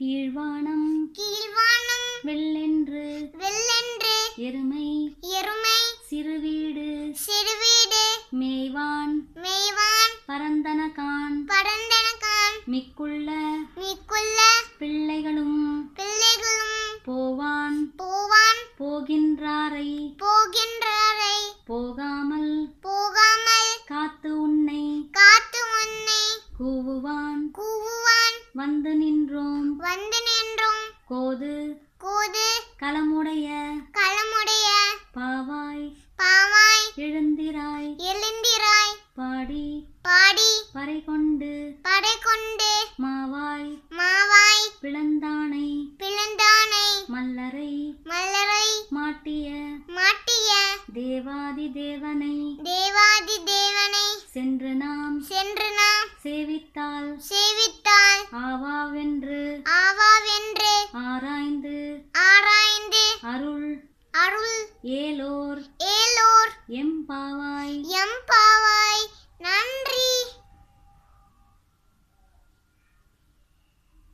கீழ்வானம் கீழ்வானம் வெள்ளென்று வெள்ளென்று எருமை எருமை சிறுவீடு சிறுவீடு மேய்வான் மேய்வான் பரந்தனகான் பரந்தனகான் மிக்குள்ள மிக்குள்ள பிள்ளைகளும் பிள்ளைகளும் போவான் போவான் போகின்றாரை போகின்றாரை போகாமல் போகாமல் காத்து உன்னை காத்து உன்னை கூவுவான் கூவு வந்து நின்றோம் வந்து நின்றோம் கோது கோது களமுடைய களமுடைய பாவாய் பாவாய் எழுந்திராய் எழுந்திராய் பாடி பாடி பறை கொண்டு பறை கொண்டு மாவாய் மாவாய் பிளந்தானை பிளந்தானை மல்லரை மல்லரை மாட்டிய மாட்டிய தேவாதி தேவனை தேவாதி தேவனை சென்று நாம் சென்று நாம் அருள் ஏலோர் ஏலோர் பாவாய்